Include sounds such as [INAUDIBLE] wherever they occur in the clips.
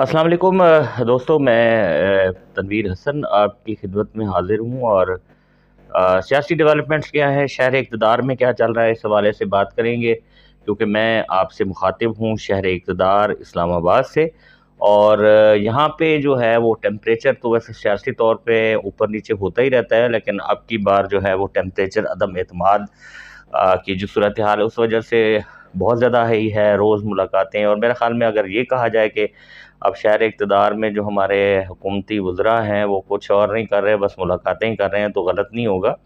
अस्सलाम वालेकुम दोस्तों मैं तनवीर हसन आपकी खिदमत में हाजिर हूँ और सियासी डेवलपमेंट्स क्या है शहर इकतदार में क्या चल रहा है इस हवाले से बात करेंगे क्योंकि मैं आपसे मुखातिब हूँ शहर इकतदार इस्लामाबाद से और यहाँ पे जो है वो टेम्परेचर तो वैसे सियासी तौर पे ऊपर नीचे होता ही रहता है लेकिन अब की बार जो है वो टेम्परेचर अदम अतमाद की जो सूरत हाल उस वजह से बहुत ज़्यादा ही है रोज़ मुलाकातें और मेरे ख़्याल में अगर ये कहा जाए कि अब शहर इकतदार में जो हमारे हुकूमती वज्रा हैं वो कुछ और नहीं कर रहे बस मुलाकातें ही कर रहे हैं तो गलत नहीं होगा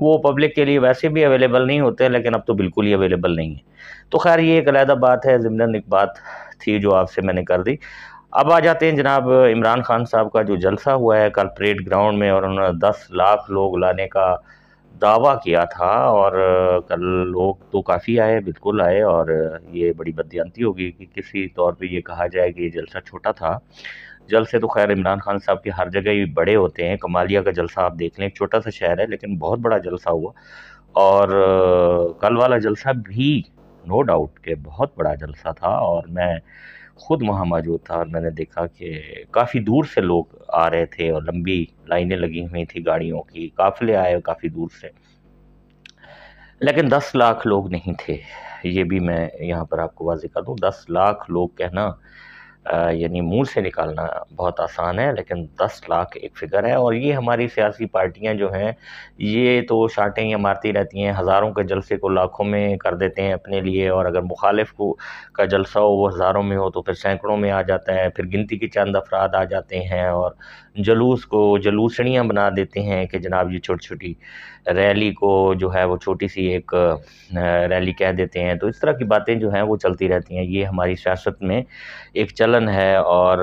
वो पब्लिक के लिए वैसे भी अवेलेबल नहीं होते लेकिन अब तो बिल्कुल ही अवेलेबल नहीं है तो खैर ये एक अलहदा बात है ज़मन एक बात थी जो आपसे मैंने कर दी अब आ जाते हैं जनाब इमरान खान साहब का जो जलसा हुआ है कल परेड ग्राउंड में और उन्होंने दस लाख लोग लाने का दावा किया था और कल लोग तो काफ़ी आए बिल्कुल आए और ये बड़ी बदयंती होगी कि किसी तौर पे ये कहा जाए कि ये जलसा छोटा था जलसे तो खैर इमरान खान साहब के हर जगह ही बड़े होते हैं कमालिया का जलसा आप देख लें छोटा सा शहर है लेकिन बहुत बड़ा जलसा हुआ और कल वाला जलसा भी नो डाउट के बहुत बड़ा जलसा था और मैं ख़ुद वहाँ मौजूद था और मैंने देखा कि काफ़ी दूर से लोग आ रहे थे और लंबी लाइनें लगी हुई थी गाड़ियों की काफ़िले आए काफ़ी दूर से लेकिन दस लाख लोग नहीं थे ये भी मैं यहाँ पर आपको वाजे कर दूँ दस लाख लोग कहना यानी मुंह से निकालना बहुत आसान है लेकिन 10 लाख एक फ़िगर है और ये हमारी सियासी पार्टियां जो हैं ये तो शाटें या मारती रहती हैं हज़ारों के जलसे को लाखों में कर देते हैं अपने लिए और अगर मुखालिफ को का जलसा हो वो हज़ारों में हो तो फिर सैकड़ों में आ जाता है फिर गिनती के चंद अफराद आ जाते हैं और जलूस को जलूसणियाँ बना देते हैं कि जनाब ये छोटी छोटी रैली को जो है वो छोटी सी एक रैली कह देते हैं तो इस तरह की बातें जो हैं वो चलती रहती हैं ये हमारी सियासत में एक चलन है और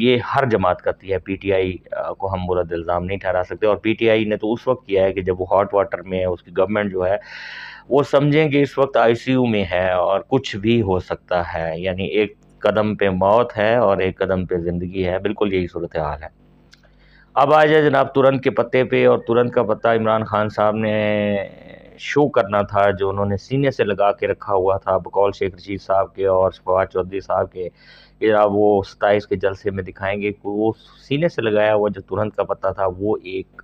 ये हर जमात करती है पीटीआई को हम बुरा इल्ज़ाम नहीं ठहरा सकते और पीटीआई ने तो उस वक्त किया है कि जब वो हॉट वाटर में है उसकी गवर्नमेंट जो है वो समझें कि इस वक्त आईसीयू में है और कुछ भी हो सकता है यानी एक कदम पे मौत है और एक कदम पे ज़िंदगी है बिल्कुल यही सूरत हाल है अब आ जाए जनाब तुरंत के पत्ते पे और तुरंत का पत्ता इमरान खान साहब ने शो करना था जो उन्होंने सीने से लगा के रखा हुआ था बकौल शेख रशीद साहब के और शबाज चौधरी साहब के जरा वो सताइस के जलसे में दिखाएंगे वो सीने से लगाया हुआ जो तुरंत का पता था वो एक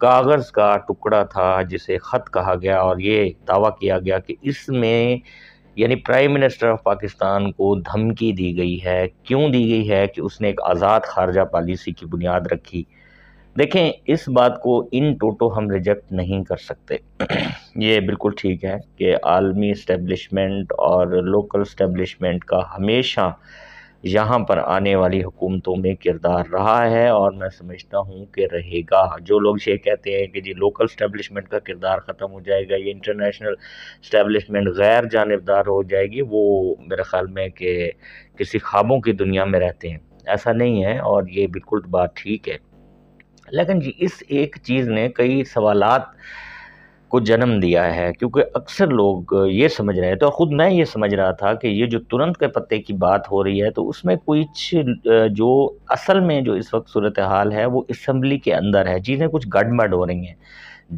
कागज़ का टुकड़ा था जिसे ख़त कहा गया और ये दावा किया गया कि इसमें यानी प्राइम मिनिस्टर ऑफ पाकिस्तान को धमकी दी गई है क्यों दी गई है कि उसने एक आज़ाद खारजा पॉलिसी की बुनियाद रखी देखें इस बात को इन टोटो हम रिजेक्ट नहीं कर सकते [CLEARS THROAT] ये बिल्कुल ठीक है कि आलमी इस्टेब्लिशमेंट और लोकल इस्टेब्लिशमेंट का हमेशा यहाँ पर आने वाली हुकूमतों में किरदार रहा है और मैं समझता हूँ कि रहेगा जो लोग ये कहते हैं कि जी लोकल स्टैब्लिशमेंट का किरदार ख़त्म हो जाएगा ये इंटरनेशनल स्टैब्लिशमेंट गैर जानबदार हो जाएगी वो मेरे ख़्याल में कि किसी ख्वाबों की दुनिया में रहते हैं ऐसा नहीं है और ये बिल्कुल बात ठीक है लेकिन जी इस एक चीज़ ने कई सवाल को जन्म दिया है क्योंकि अक्सर लोग ये समझ रहे थे और ख़ुद मैं ये समझ रहा था कि ये जो तुरंत के पत्ते की बात हो रही है तो उसमें कुछ जो असल में जो इस वक्त सूरत हाल है वो इसम्बली के अंदर है चीज़ें कुछ गड़बड़ हो रही हैं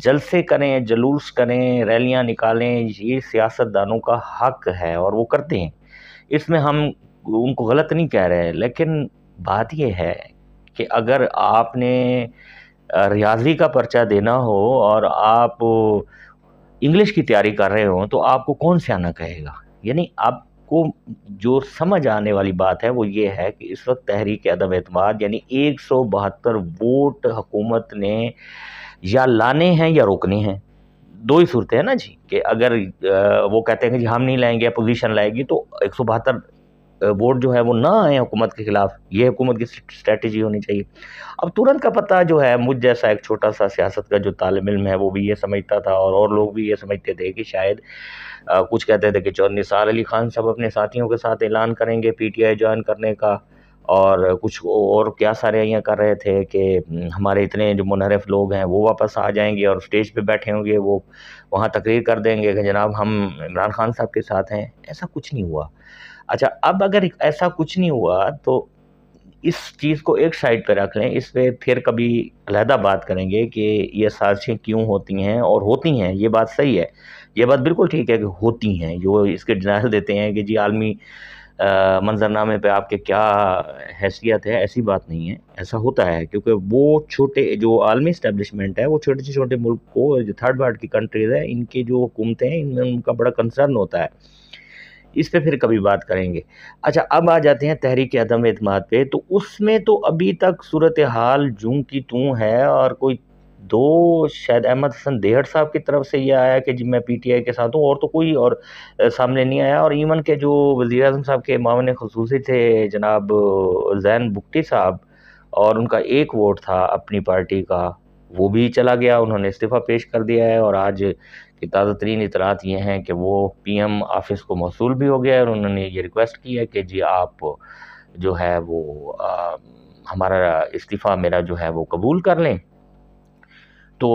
जलसे करें जलूस करें रैलियाँ निकालें ये सियासतदानों का हक है और वो करते हैं इसमें हम उनको गलत नहीं कह रहे हैं लेकिन बात यह है कि अगर आपने रियाजी का पर्चा देना हो और आप इंग्लिश की तैयारी कर रहे हो तो आपको कौन से आना कहेगा यानी आपको जो समझ आने वाली बात है वो ये है कि इस वक्त तहरीक अदम अतमाद यानी एक सौ बहत्तर वोट हुकूमत ने या लाने हैं या रोकने हैं दो ही सूरतें हैं ना जी कि अगर वो कहते हैं कि जी हम नहीं लाएंगे अपोजिशन लाएगी तो एक सौ बहत्तर वोट जो है वो ना आए हुकूमत के ख़िलाफ़ ये हुकूमत की स्ट्रेटजी होनी चाहिए अब तुरंत का पता जो है मुझ जैसा एक छोटा सा सियासत का जो तालब इम है वो भी ये समझता था और और लोग भी ये समझते थे कि शायद आ, कुछ कहते थे कि चौधरी निसार अली खान साहब अपने साथियों के साथ ऐलान करेंगे पी टी आई ज्वाइन करने का और कुछ और क्या सारे यहाँ कर रहे थे कि हम्म, हमारे इतने जो मुनहरफ लोग हैं वो वापस आ जाएंगे और स्टेज पे बैठे होंगे वो वहाँ तकरीर कर देंगे कि जनाब हम इमरान खान साहब के साथ हैं ऐसा कुछ नहीं हुआ अच्छा अब अगर ऐसा कुछ नहीं हुआ तो इस चीज़ को एक साइड पर रख लें इस पर फिर कभी अलहदा बात करेंगे कि ये साजिशें क्यों होती हैं और होती हैं ये बात सही है ये बात बिल्कुल ठीक है कि होती हैं जो इसके डिनाइल देते हैं कि जी आलमी मंजरनामे पे आपके क्या हैसियत है ऐसी बात नहीं है ऐसा होता है क्योंकि वो छोटे जो आलमी इस्टेबलिशमेंट है वो छोटे से छोटे मुल्क को जो थर्ड वर्ल्ड की कंट्रीज़ है इनके जो हुकूमतें हैं इनमें उनका बड़ा कंसर्न होता है इस पर फिर कभी बात करेंगे अच्छा अब आ जाते हैं तहरीक अदम अतमाद पे तो उसमें तो अभी तक सूरत हाल जूं की तू है और कोई दो शायद अहमद हसन देहड़ साहब की तरफ से ये आया कि जी मैं पीटीआई के साथ हूँ और तो कोई और सामने नहीं आया और इवन के जो वज़ी अजम साहब के मामले खसूस थे जनाब जैन बुकटी साहब और उनका एक वोट था अपनी पार्टी का वो भी चला गया उन्होंने इस्तीफ़ा पेश कर दिया है और आज की ताज़ा तरीन इतलात ये हैं कि वो पी एम ऑफिस को मौसू भी हो गया है और उन्होंने ये रिक्वेस्ट की है कि जी आप जो है वो आ, हमारा इस्तीफ़ा मेरा जो है वो कबूल कर लें तो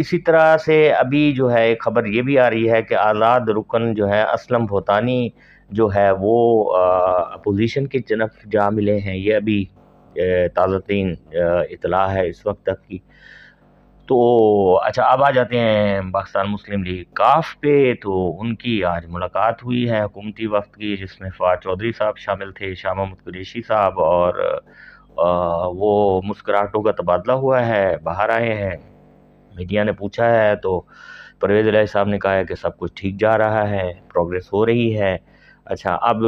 इसी तरह से अभी जो है एक खबर ये भी आ रही है कि आज़ाद रुकन जो है असलम भोतानी जो है वो अपोजिशन की तरफ जा मिले हैं ये अभी ताज़ा तरीन इतला है इस वक्त तक की तो अच्छा अब आ जाते हैं पाकिस्तान मुस्लिम लीग काफ पे तो उनकी आज मुलाकात हुई है हुकूमती वक्त की जिसमें फवाद चौधरी साहब शामिल थे शाह महमूद कुरेशी साहब और आ, वो मुस्कराहटों का तबादला हुआ है बाहर आए हैं मीडिया ने पूछा है तो परवेज़ इलाही साहब ने कहा है कि सब कुछ ठीक जा रहा है प्रोग्रेस हो रही है अच्छा अब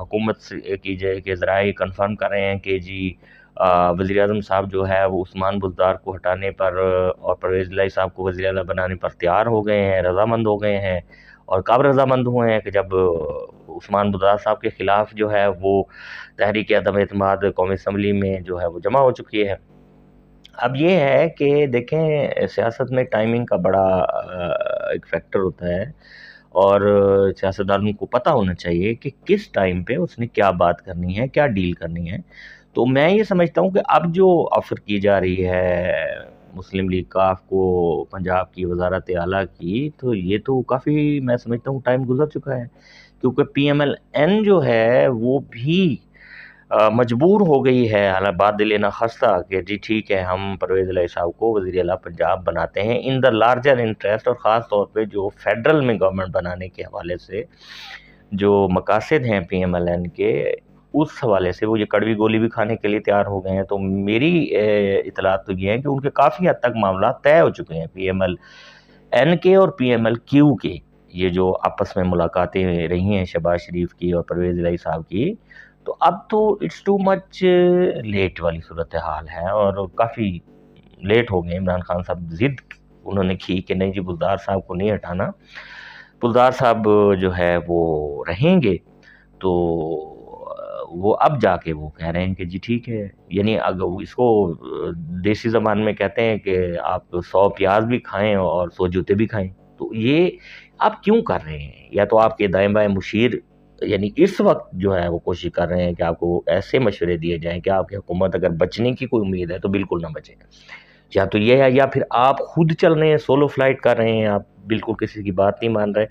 हुकूमत की जो है कि ज़रा कन्फर्म कर रहे हैं कि जी वज़ी अजम साहब जो है वो उस्मान बुजार को हटाने पर और परवेज़ लाई साहब को वज़ी अल बनाने पर तैयार हो गए हैं रजामंद हो गए हैं और कब रजामंद हुए हैं कि जब उस्मान बुजार साहब के ख़िलाफ़ जो है वो तहरीक अदम अतमाद कौमी असम्बली में जो है वो जमा हो चुकी है अब ये है कि देखें सियासत में टाइमिंग का बड़ा एक फैक्टर होता है और सियासतदानों को पता होना चाहिए कि किस टाइम पे उसने क्या बात करनी है क्या डील करनी है तो मैं ये समझता हूँ कि अब जो ऑफ़र की जा रही है मुस्लिम लीग काफ को पंजाब की वजारत आला की तो ये तो काफ़ी मैं समझता हूँ टाइम गुजर चुका है क्योंकि पी एम एल एन जो है वो भी मजबूर हो गई है हालांकि बाद ना खस्ता कि जी ठीक है हम परवेज़ लाई साहब को वजी अला पंजाब बनाते हैं इन द लार्जर इंटरेस्ट और ख़ास तौर पे जो फेडरल में गवर्नमेंट बनाने के हवाले से जो मकासद हैं पी एम एल एन के उस हवाले से वो ये कड़वी गोली भी खाने के लिए तैयार हो गए हैं तो मेरी इतलात तो ये है कि उनके काफ़ी हद तक मामला तय हो चुके हैं पी एम एल एन के और पी एम एल क्यू के ये जो आपस में मुलाकातें रही हैं शहबाज शरीफ की और परवेज़ लाई साहब की तो अब तो इट्स टू मच लेट वाली सूरत हाल है और काफ़ी लेट हो गए इमरान खान साहब जिद उन्होंने की कि नहीं जी बुलदार साहब को नहीं हटाना बुलदार साहब जो है वो रहेंगे तो वो अब जाके वो कह रहे हैं कि जी ठीक है यानी अगर इसको देसी ज़बान में कहते हैं कि आप सौ प्याज भी खाएं और सौ जूते भी खाएं तो ये आप क्यों कर रहे हैं या तो आपके दाएँ बाएँ मुशीर यानी इस वक्त जो है वो कोशिश कर रहे हैं कि आपको ऐसे मशवरे दिए जाएं कि आपकी हुकूमत अगर बचने की कोई उम्मीद है तो बिल्कुल ना बचें या तो ये है या फिर आप खुद चल रहे हैं सोलो फ्लाइट कर रहे हैं आप बिल्कुल किसी की बात नहीं मान रहे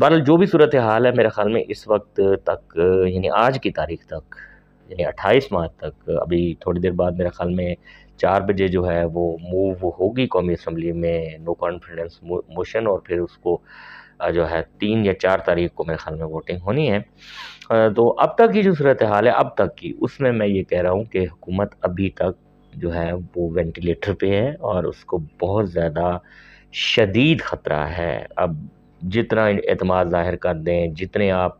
बहरहाल जो भी सूरत हाल है मेरे ख्याल में इस वक्त तक यानी आज की तारीख तक यानी अट्ठाईस मार्च तक अभी थोड़ी देर बाद मेरे ख्याल में चार बजे जो है वो मूव होगी कौमी असम्बली में नो कॉन्फिडेंस मोशन और फिर उसको जो है तीन या चार तारीख को मेरे ख्याल में वोटिंग होनी है तो अब तक की जो सूरत हाल है अब तक की उसमें मैं ये कह रहा हूँ कि हुकूमत अभी तक जो है वो वेंटिलेटर पे है और उसको बहुत ज़्यादा शदीद ख़तरा है अब जितना अतमाद ज़ाहिर कर दें जितने आप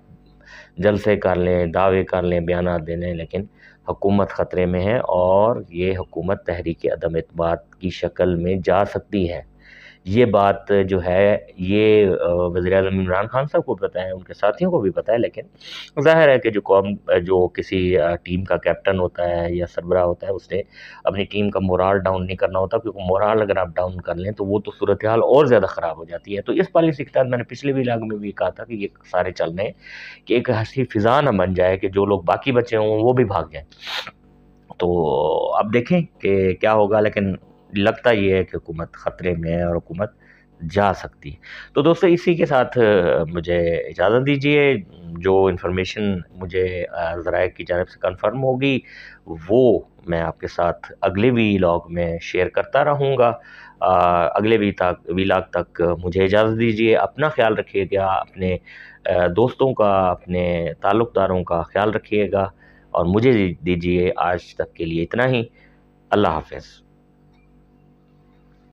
जलसे कर लें दावे कर लें बयान दे लें लेकिन हुकूमत ख़तरे में है और ये हुकूमत तहरीक अदम अतबाद की शक्ल में जा सकती है ये बात जो है ये वज़ी अजम इमरान खान साहब को पता है उनके साथियों को भी पता है लेकिन ज़ाहिर है कि जो कौम जो किसी टीम का कैप्टन होता है या सरबरा होता है उसने अपनी टीम का मोराल डाउन नहीं करना होता क्योंकि मोराल अगर आप डाउन कर लें तो वो तो सूरत हाल और ज़्यादा ख़राब हो जाती है तो इस पॉलिसी के तहत मैंने पिछले भी इलाके में भी कहा था कि ये सारे चल रहे कि एक हंसी फ़िज़ा ना बन जाए कि जो लोग बाकी बचे हों वो भी भाग जाएँ तो अब देखें कि क्या होगा लेकिन लगता ये है कि हुकूमत ख़तरे में है और हुकूमत जा सकती है तो दोस्तों इसी के साथ मुझे इजाज़त दीजिए जो इन्फॉर्मेशन मुझे ज़राए की जानब से कन्फर्म होगी वो मैं आपके साथ अगले लॉग में शेयर करता रहूँगा अगले वी तक लाग तक मुझे इजाज़त दीजिए अपना ख्याल रखिएगा अपने दोस्तों का अपने ताल्लुकदारों का ख्याल रखिएगा और मुझे दीजिए आज तक के लिए इतना ही अल्लाह हाफिज़